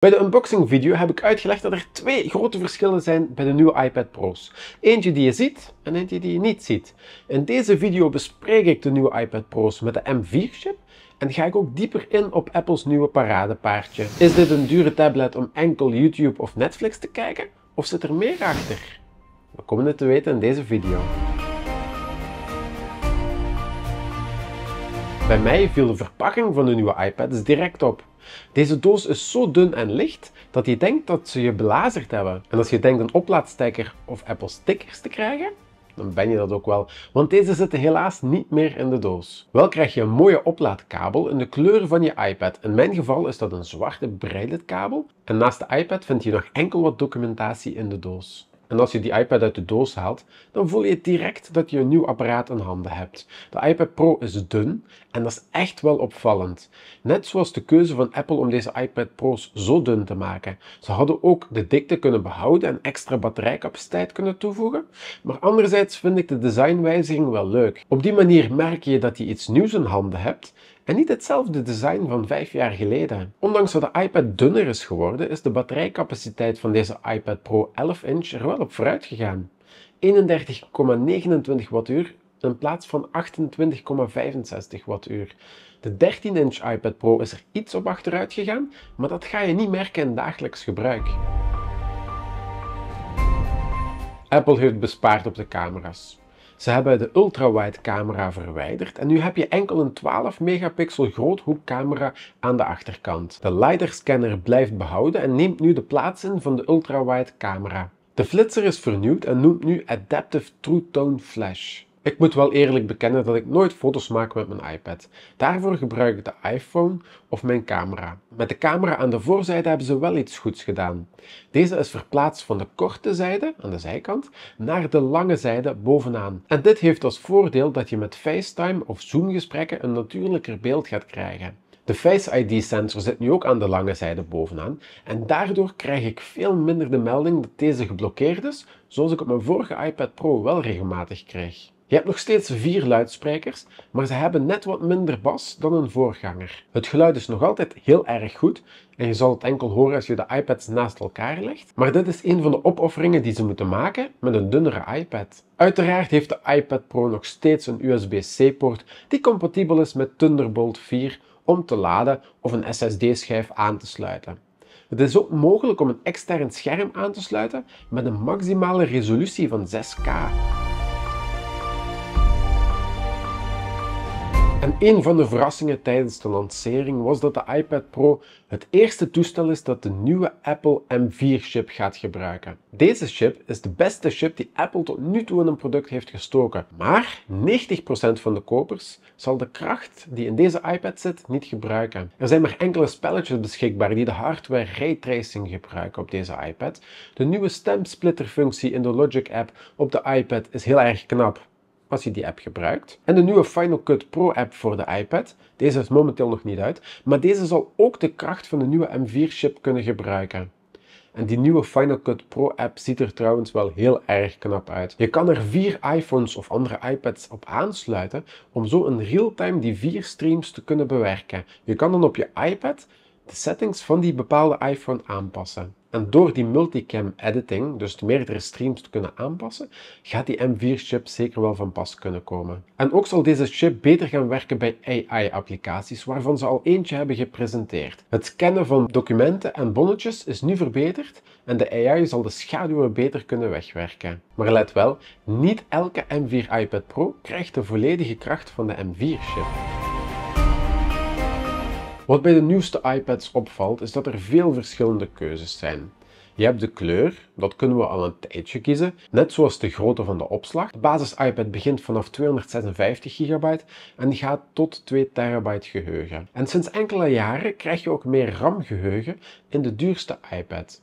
Bij de unboxing video heb ik uitgelegd dat er twee grote verschillen zijn bij de nieuwe iPad Pro's. Eentje die je ziet en eentje die je niet ziet. In deze video bespreek ik de nieuwe iPad Pro's met de M4-chip en ga ik ook dieper in op Apples nieuwe paradepaardje. Is dit een dure tablet om enkel YouTube of Netflix te kijken? Of zit er meer achter? We komen het te weten in deze video. Bij mij viel de verpakking van de nieuwe iPads dus direct op. Deze doos is zo dun en licht dat je denkt dat ze je belazerd hebben. En als je denkt een oplaadstekker of Apple stickers te krijgen, dan ben je dat ook wel, want deze zitten helaas niet meer in de doos. Wel krijg je een mooie oplaadkabel in de kleur van je iPad. In mijn geval is dat een zwarte braille kabel. En naast de iPad vind je nog enkel wat documentatie in de doos. En als je die iPad uit de doos haalt, dan voel je direct dat je een nieuw apparaat in handen hebt. De iPad Pro is dun en dat is echt wel opvallend. Net zoals de keuze van Apple om deze iPad Pro's zo dun te maken. Ze hadden ook de dikte kunnen behouden en extra batterijcapaciteit kunnen toevoegen. Maar anderzijds vind ik de designwijziging wel leuk. Op die manier merk je dat je iets nieuws in handen hebt en niet hetzelfde design van vijf jaar geleden. Ondanks dat de iPad dunner is geworden, is de batterijcapaciteit van deze iPad Pro 11 inch er wel op vooruit gegaan. 31,29 wattuur in plaats van 28,65 wattuur. De 13-inch iPad Pro is er iets op achteruit gegaan, maar dat ga je niet merken in dagelijks gebruik. Apple heeft bespaard op de camera's. Ze hebben de ultrawide camera verwijderd en nu heb je enkel een 12 megapixel groothoekcamera aan de achterkant. De LiDAR scanner blijft behouden en neemt nu de plaats in van de ultrawide camera. De flitser is vernieuwd en noemt nu Adaptive True Tone Flash. Ik moet wel eerlijk bekennen dat ik nooit foto's maak met mijn iPad. Daarvoor gebruik ik de iPhone of mijn camera. Met de camera aan de voorzijde hebben ze wel iets goeds gedaan. Deze is verplaatst van de korte zijde aan de zijkant naar de lange zijde bovenaan. En dit heeft als voordeel dat je met FaceTime of Zoom gesprekken een natuurlijker beeld gaat krijgen. De Face ID sensor zit nu ook aan de lange zijde bovenaan en daardoor krijg ik veel minder de melding dat deze geblokkeerd is, zoals ik op mijn vorige iPad Pro wel regelmatig kreeg. Je hebt nog steeds vier luidsprekers, maar ze hebben net wat minder bas dan hun voorganger. Het geluid is nog altijd heel erg goed en je zal het enkel horen als je de iPads naast elkaar legt, maar dit is een van de opofferingen die ze moeten maken met een dunnere iPad. Uiteraard heeft de iPad Pro nog steeds een USB-C-poort die compatibel is met Thunderbolt 4 om te laden of een SSD-schijf aan te sluiten. Het is ook mogelijk om een extern scherm aan te sluiten met een maximale resolutie van 6K. En een van de verrassingen tijdens de lancering was dat de iPad Pro het eerste toestel is dat de nieuwe Apple M4-chip gaat gebruiken. Deze chip is de beste chip die Apple tot nu toe in een product heeft gestoken, maar 90% van de kopers zal de kracht die in deze iPad zit niet gebruiken. Er zijn maar enkele spelletjes beschikbaar die de hardware tracing gebruiken op deze iPad. De nieuwe functie in de Logic app op de iPad is heel erg knap als je die app gebruikt. En de nieuwe Final Cut Pro app voor de iPad. Deze is momenteel nog niet uit, maar deze zal ook de kracht van de nieuwe M4-chip kunnen gebruiken. En die nieuwe Final Cut Pro app ziet er trouwens wel heel erg knap uit. Je kan er vier iPhones of andere iPads op aansluiten om zo in real-time die vier streams te kunnen bewerken. Je kan dan op je iPad de settings van die bepaalde iPhone aanpassen. En door die multicam editing, dus meerdere streams te kunnen aanpassen, gaat die M4-chip zeker wel van pas kunnen komen. En ook zal deze chip beter gaan werken bij AI-applicaties, waarvan ze al eentje hebben gepresenteerd. Het scannen van documenten en bonnetjes is nu verbeterd en de AI zal de schaduwen beter kunnen wegwerken. Maar let wel, niet elke M4 iPad Pro krijgt de volledige kracht van de M4-chip. Wat bij de nieuwste iPads opvalt, is dat er veel verschillende keuzes zijn. Je hebt de kleur, dat kunnen we al een tijdje kiezen, net zoals de grootte van de opslag. De basis iPad begint vanaf 256 GB en gaat tot 2 TB geheugen. En sinds enkele jaren krijg je ook meer RAM geheugen in de duurste iPad.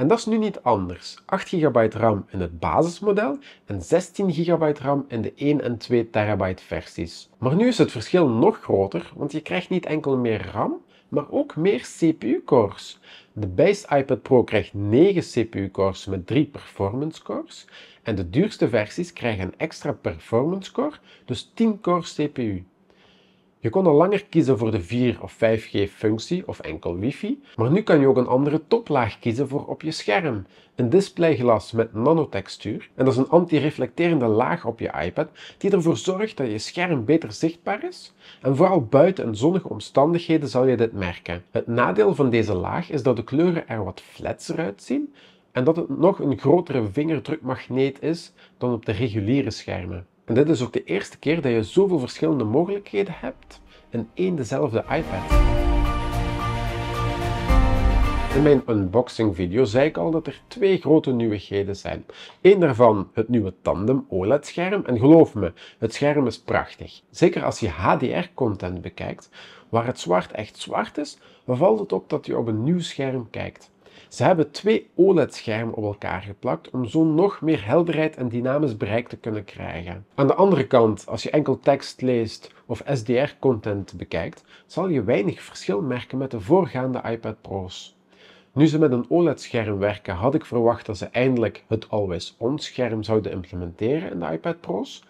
En dat is nu niet anders. 8 GB RAM in het basismodel en 16 GB RAM in de 1 en 2 terabyte versies. Maar nu is het verschil nog groter, want je krijgt niet enkel meer RAM, maar ook meer CPU-cores. De base iPad Pro krijgt 9 CPU-cores met 3 performance cores en de duurste versies krijgen een extra performance dus core, dus 10 core CPU. Je kon al langer kiezen voor de 4 of 5G functie of enkel wifi, maar nu kan je ook een andere toplaag kiezen voor op je scherm. Een displayglas met nanotextuur en dat is een antireflecterende laag op je iPad die ervoor zorgt dat je scherm beter zichtbaar is en vooral buiten en zonnige omstandigheden zal je dit merken. Het nadeel van deze laag is dat de kleuren er wat flatser uitzien en dat het nog een grotere vingerdrukmagneet is dan op de reguliere schermen. En dit is ook de eerste keer dat je zoveel verschillende mogelijkheden hebt in één dezelfde iPad. In mijn unboxing video zei ik al dat er twee grote nieuwigheden zijn. Eén daarvan het nieuwe Tandem OLED scherm en geloof me, het scherm is prachtig. Zeker als je HDR content bekijkt, waar het zwart echt zwart is, valt het op dat je op een nieuw scherm kijkt. Ze hebben twee OLED-schermen op elkaar geplakt om zo nog meer helderheid en dynamisch bereik te kunnen krijgen. Aan de andere kant, als je enkel tekst leest of SDR-content bekijkt, zal je weinig verschil merken met de voorgaande iPad Pro's. Nu ze met een OLED-scherm werken, had ik verwacht dat ze eindelijk het always-on-scherm zouden implementeren in de iPad Pro's,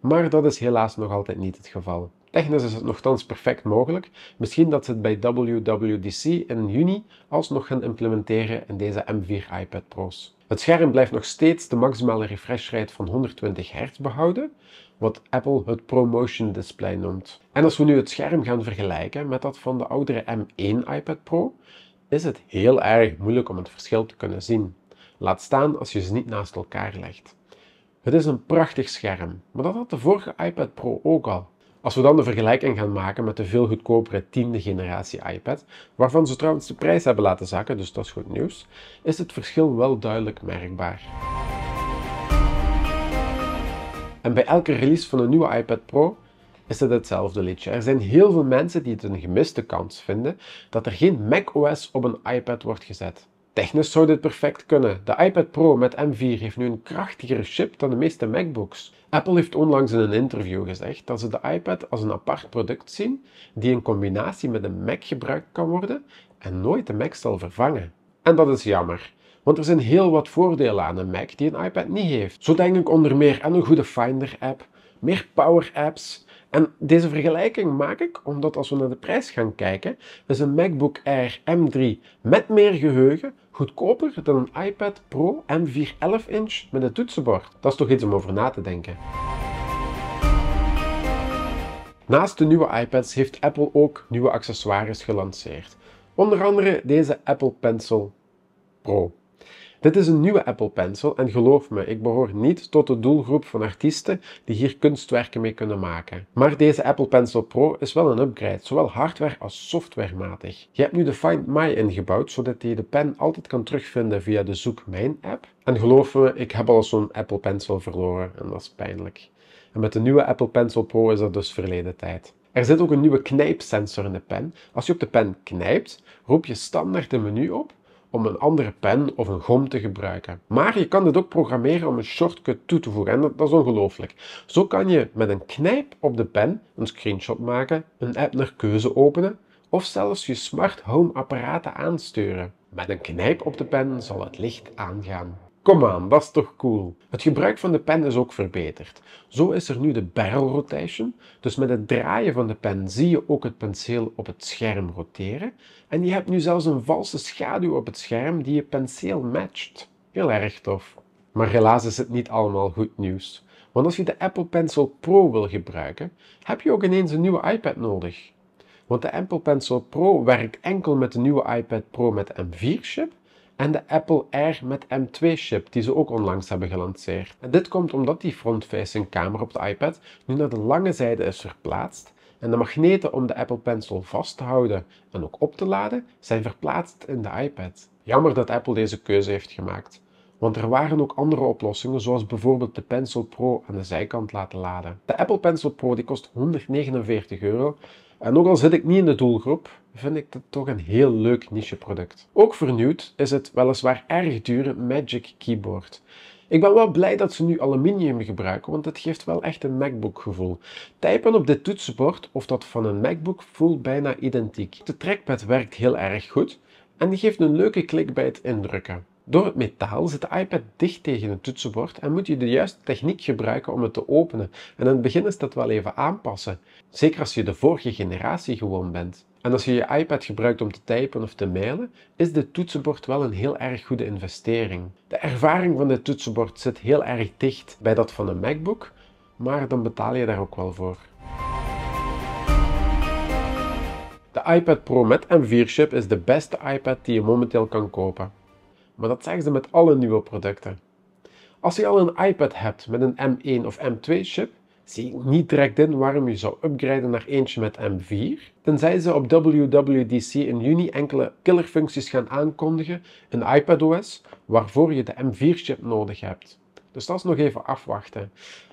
maar dat is helaas nog altijd niet het geval. Technisch is het nogthans perfect mogelijk. Misschien dat ze het bij WWDC in juni alsnog gaan implementeren in deze M4 iPad Pro's. Het scherm blijft nog steeds de maximale refresh rate van 120 Hz behouden, wat Apple het ProMotion display noemt. En als we nu het scherm gaan vergelijken met dat van de oudere M1 iPad Pro, is het heel erg moeilijk om het verschil te kunnen zien. Laat staan als je ze niet naast elkaar legt. Het is een prachtig scherm, maar dat had de vorige iPad Pro ook al. Als we dan de vergelijking gaan maken met de veel goedkopere tiende generatie iPad, waarvan ze trouwens de prijs hebben laten zakken, dus dat is goed nieuws, is het verschil wel duidelijk merkbaar. En bij elke release van een nieuwe iPad Pro is het hetzelfde liedje. Er zijn heel veel mensen die het een gemiste kans vinden dat er geen macOS op een iPad wordt gezet. Technisch zou dit perfect kunnen. De iPad Pro met M4 heeft nu een krachtigere chip dan de meeste MacBooks. Apple heeft onlangs in een interview gezegd dat ze de iPad als een apart product zien die in combinatie met een Mac gebruikt kan worden en nooit de Mac zal vervangen. En dat is jammer. Want er zijn heel wat voordelen aan een Mac die een iPad niet heeft. Zo denk ik onder meer aan een goede Finder-app, meer Power-apps en deze vergelijking maak ik omdat als we naar de prijs gaan kijken, is een MacBook Air M3 met meer geheugen goedkoper dan een iPad Pro M4 11 inch met een toetsenbord. Dat is toch iets om over na te denken. Naast de nieuwe iPads heeft Apple ook nieuwe accessoires gelanceerd. Onder andere deze Apple Pencil Pro. Dit is een nieuwe Apple Pencil en geloof me, ik behoor niet tot de doelgroep van artiesten die hier kunstwerken mee kunnen maken. Maar deze Apple Pencil Pro is wel een upgrade, zowel hardware als softwarematig. Je hebt nu de Find My ingebouwd, zodat je de pen altijd kan terugvinden via de Zoek Mijn app. En geloof me, ik heb al zo'n Apple Pencil verloren en dat is pijnlijk. En met de nieuwe Apple Pencil Pro is dat dus verleden tijd. Er zit ook een nieuwe knijpsensor in de pen. Als je op de pen knijpt, roep je standaard een menu op om een andere pen of een gom te gebruiken. Maar je kan dit ook programmeren om een shortcut toe te voegen en dat, dat is ongelooflijk. Zo kan je met een knijp op de pen een screenshot maken, een app naar keuze openen of zelfs je smart home apparaten aansturen. Met een knijp op de pen zal het licht aangaan. Kom aan, dat is toch cool. Het gebruik van de pen is ook verbeterd. Zo is er nu de barrel rotation, dus met het draaien van de pen zie je ook het penseel op het scherm roteren. En je hebt nu zelfs een valse schaduw op het scherm die je penseel matcht. Heel erg tof. Maar helaas is het niet allemaal goed nieuws. Want als je de Apple Pencil Pro wil gebruiken, heb je ook ineens een nieuwe iPad nodig. Want de Apple Pencil Pro werkt enkel met de nieuwe iPad Pro met M4-chip en de Apple Air met M2-chip die ze ook onlangs hebben gelanceerd. En dit komt omdat die front-facing camera op de iPad nu naar de lange zijde is verplaatst en de magneten om de Apple Pencil vast te houden en ook op te laden zijn verplaatst in de iPad. Jammer dat Apple deze keuze heeft gemaakt. Want er waren ook andere oplossingen, zoals bijvoorbeeld de Pencil Pro aan de zijkant laten laden. De Apple Pencil Pro die kost 149 euro. En ook al zit ik niet in de doelgroep, vind ik dat toch een heel leuk niche product. Ook vernieuwd is het weliswaar erg dure Magic Keyboard. Ik ben wel blij dat ze nu aluminium gebruiken, want het geeft wel echt een MacBook gevoel. Typen op dit toetsenbord of dat van een MacBook voelt bijna identiek. De trackpad werkt heel erg goed en die geeft een leuke klik bij het indrukken. Door het metaal zit de iPad dicht tegen het toetsenbord en moet je de juiste techniek gebruiken om het te openen. En aan het begin is dat wel even aanpassen, zeker als je de vorige generatie gewoon bent. En als je je iPad gebruikt om te typen of te mailen, is dit toetsenbord wel een heel erg goede investering. De ervaring van dit toetsenbord zit heel erg dicht bij dat van een MacBook, maar dan betaal je daar ook wel voor. De iPad Pro met M4-chip is de beste iPad die je momenteel kan kopen maar dat zeggen ze met alle nieuwe producten. Als je al een iPad hebt met een M1 of M2 chip, zie ik niet direct in waarom je zou upgraden naar eentje met M4, tenzij ze op WWDC in juni enkele killerfuncties gaan aankondigen in iPadOS waarvoor je de M4-chip nodig hebt. Dus dat is nog even afwachten.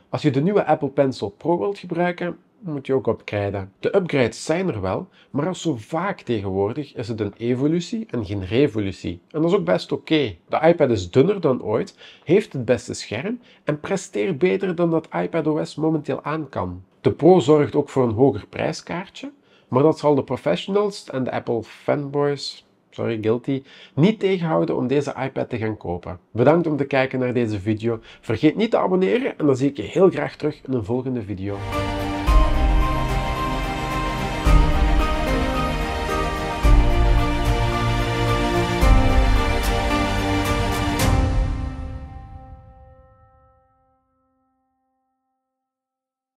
Als je de nieuwe Apple Pencil Pro wilt gebruiken, moet je ook upgraden. De upgrades zijn er wel, maar als zo vaak tegenwoordig is het een evolutie en geen revolutie. En dat is ook best oké. De iPad is dunner dan ooit, heeft het beste scherm en presteert beter dan dat iPadOS momenteel aan kan. De Pro zorgt ook voor een hoger prijskaartje, maar dat zal de professionals en de Apple fanboys sorry guilty, niet tegenhouden om deze iPad te gaan kopen. Bedankt om te kijken naar deze video. Vergeet niet te abonneren en dan zie ik je heel graag terug in een volgende video.